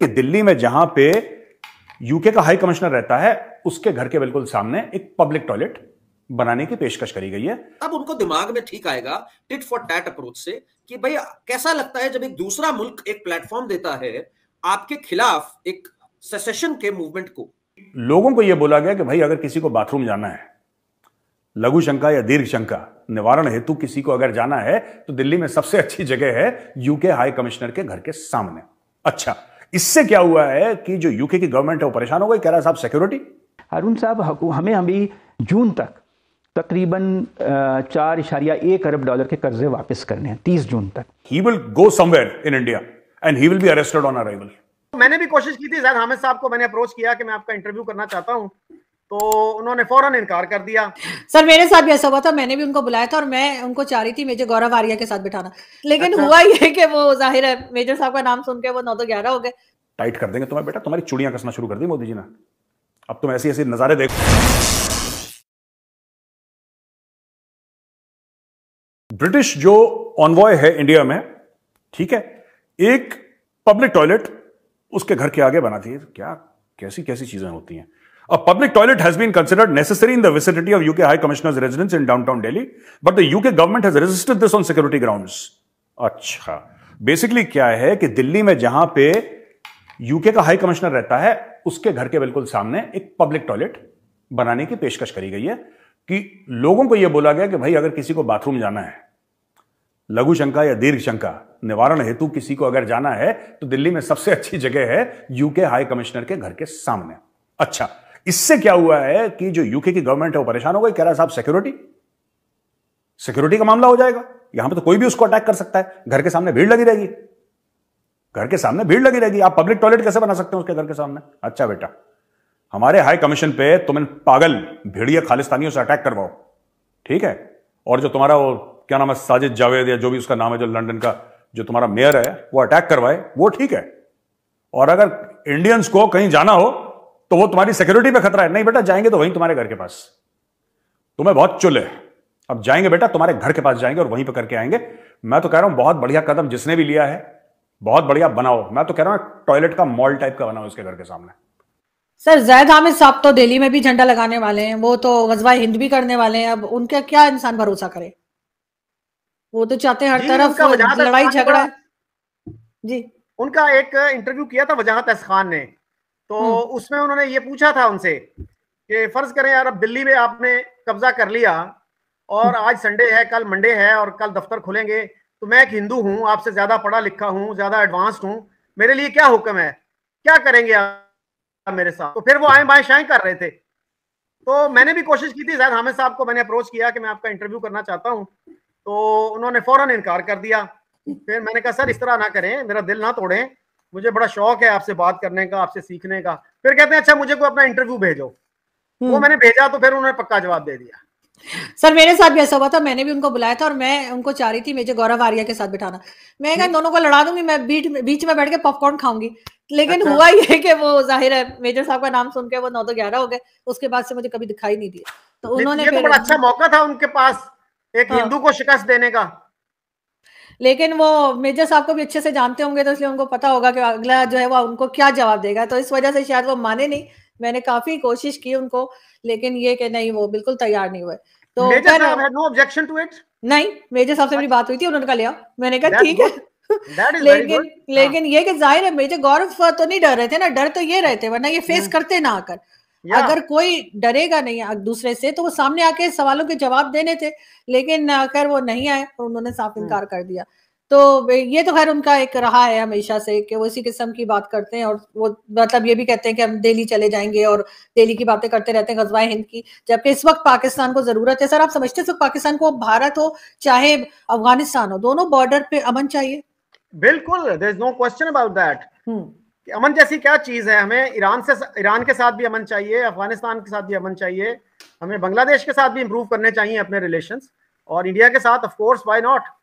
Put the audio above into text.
कि दिल्ली में जहां पे यूके का हाई कमिश्नर रहता है उसके घर के बिल्कुल सामने एक पब्लिक टॉयलेट बनाने की पेशकश करी गई है अब उनको दिमाग में ठीक आएगा टिट फॉर टैट अप्रोच से कि भाई कैसा लगता है जब एक दूसरा मुल्क एक प्लेटफॉर्म देता है आपके खिलाफ एक सेसेशन के मूवमेंट को लोगों को यह बोला गया कि भाई अगर किसी को बाथरूम जाना है लघु शंका या दीर्घ शंका निवारण हेतु किसी को अगर जाना है तो दिल्ली में सबसे अच्छी जगह है यूके हाई कमिश्नर के घर के सामने अच्छा इससे क्या हुआ है कि जो यूके की गवर्नमेंट है वो परेशान हो गई कह रहा है साहब सिक्योरिटी अरुण साहब हमें अभी जून तक तकरीबन चार इशारिया एक अरब डॉलर के कर्जे वापस करने हैं तीस जून तक he will go somewhere in India and he will be arrested on arrival मैंने भी कोशिश की थी जाहिर हामिद साहब को मैंने अप्रोच किया कि मैं आपका इंटरव्यू करना चाहता हूं तो उन्होंने फौरन इनकार कर दिया सर मेरे साथ भी ऐसा हुआ था मैंने भी उनको बुलाया था और मैं उनको चाह रही थी मेजर गौरव आर्या के साथ बिठाना लेकिन अच्छा। हुआ ये कि वो जाहिर है मेजर साहब का नाम सुन के वो नौ दो ग्यारह हो गए टाइट कर देंगे तुम्हें बेटा तुम्हारी चुड़ियां कसना शुरू कर दी मोदी जी ने अब तुम ऐसे ऐसे नजारे देखो ब्रिटिश जो ऑनवॉय है इंडिया में ठीक है एक पब्लिक टॉयलेट उसके घर के आगे बनाती है क्या कैसी कैसी चीजें होती हैं A public toilet has been considered necessary in the vicinity of UK High Commissioner's residence in downtown Delhi, but the UK government has resisted this on security grounds. अच्छा बेसिकली क्या है कि दिल्ली में जहां पे यूके का हाई कमिश्नर रहता है उसके घर के बिल्कुल सामने एक पब्लिक टॉयलेट बनाने की पेशकश करी गई है कि लोगों को यह बोला गया कि भाई अगर किसी को बाथरूम जाना है लघु शंका या दीर्घ शंका निवारण हेतु किसी को अगर जाना है तो दिल्ली में सबसे अच्छी जगह है यूके हाई कमिश्नर के घर के सामने अच्छा इससे क्या हुआ है कि जो यूके की गवर्नमेंट है वो परेशान हो गई कह रहा है साहब सिक्योरिटी सिक्योरिटी का मामला हो जाएगा यहां पे तो कोई भी उसको अटैक कर सकता है घर के सामने भीड़ लगी रहेगी घर के सामने भीड़ लगी रहेगी आप पब्लिक टॉयलेट कैसे बना सकते हैं उसके घर के सामने अच्छा बेटा हमारे हाई कमीशन पे तुम इन पागल भेड़िया खालिस्तानियों से अटैक करवाओ ठीक है और जो तुम्हारा वो क्या नाम है साजिद जावेद या जो भी उसका नाम है जो लंदन का जो तुम्हारा मेयर है वो अटैक करवाए वो ठीक है और अगर इंडियंस को कहीं जाना हो तो वो तुम्हारी सिक्योरिटी पे खतरा है नहीं बेटा जाएंगे तो वहीं तुम्हारे घर के पास तुम्हें बहुत चुल है अब जाएंगे बेटा तुम्हारे घर के पास जाएंगे और वहीं पर करके आएंगे मैं तो कह रहा हूं बहुत बढ़िया कदम जिसने भी लिया है बहुत बढ़िया बनाओ मैं तो कह रहा हूं टॉयलेट का मॉल टाइप का बनाओ उसके घर के सामने सर जैद हामिद साहब तो दिल्ली में भी झंडा लगाने वाले हैं वो तो गजवा हिंद भी करने वाले हैं अब उनका क्या इंसान भरोसा करे वो तो चाहते हैं हर तरफ लड़ाई झगड़ा जी उनका एक इंटरव्यू किया था वजाहत एस खान ने तो हम्म। उसमें उन्होंने ये पूछा था उनसे कि फर्ज करें यार अब दिल्ली में आपने कब्जा कर लिया और हम्म। आज संडे है कल मंडे है और कल दफ्तर खुलेंगे तो मैं एक हिंदू हूँ आपसे ज्यादा पढ़ा लिखा हूँ ज्यादा एडवांस्ड हूँ मेरे लिए क्या हुक्म है क्या करेंगे आप मेरे साथ तो फिर वो आए बाएं शाएं कर रहे थे तो मैंने भी कोशिश की थी जैद हामिद साहब को मैंने अप्रोच किया कि मैं आपका इंटरव्यू करना चाहता हूँ तो उन्होंने फौरन इनकार कर दिया फिर मैंने कहा सर इस तरह ना करें मेरा दिल ना तोड़ें मुझे बड़ा शौक है आपसे बात करने का आपसे सीखने का फिर कहते हैं अच्छा मुझे कोई अपना इंटरव्यू भेजो वो हम्म। मैंने भेजा तो फिर उन्होंने पक्का जवाब दे दिया सर मेरे साथ भी ऐसा हुआ था मैंने भी उनको बुलाया था और मैं उनको चाह रही थी मेजर गौरव आर्या के साथ बिठाना मैं कहा हम्म। दोनों को लड़ा दूंगी मैं बीच बीच में बैठ के पॉपकॉर्न खाऊंगी लेकिन अच्छा। हुआ ये कि वो जाहिर है मेजर साहब का नाम सुन के वो नौ दो ग्यारह हो गए उसके बाद से मुझे कभी दिखाई नहीं दिया तो उन्होंने तो बड़ा अच्छा मौका था उनके पास एक हाँ। हिंदू को शिकस्त देने का लेकिन वो मेजर साहब को भी अच्छे से जानते होंगे तो इसलिए उनको पता होगा कि अगला जो है वो उनको क्या जवाब देगा तो इस वजह से शायद वो माने नहीं मैंने काफी कोशिश की उनको लेकिन ये कि नहीं वो बिल्कुल तैयार नहीं हुए तो major no objection to it नहीं मेजर साहब से मेरी बात हुई थी उन्होंने कहा लिया मैंने कहा ठीक है लेकिन हाँ। लेकिन ये कि जाहिर है मेजर गौरव तो नहीं डर रहे थे ना डर तो ये रहे थे वरना ये फेस हम्म। करते ना आकर yeah. अगर कोई डरेगा नहीं दूसरे से तो वो सामने आके सवालों के जवाब देने थे लेकिन खैर वो नहीं आए और उन्होंने साफ हम्म। इनकार कर दिया तो ये तो खैर उनका एक रहा है हमेशा से कि वो इसी किस्म की बात करते हैं और वो मतलब ये भी कहते हैं कि हम दिल्ली चले जाएंगे और दिल्ली की बातें करते रहते हैं गजवाए हिंद की जबकि इस वक्त पाकिस्तान को जरूरत है सर आप समझते हैं पाकिस्तान को भारत हो चाहे अफगानिस्तान हो दोनों बॉर्डर पे अमन चाहिए बिल्कुल अमन जैसी क्या चीज है हमें ईरान से ईरान के साथ भी अमन चाहिए अफगानिस्तान के साथ भी अमन चाहिए हमें बांग्लादेश के साथ भी इम्प्रूव करने चाहिए अपने रिलेशन और इंडिया के साथ ऑफ कोर्स व्हाई नॉट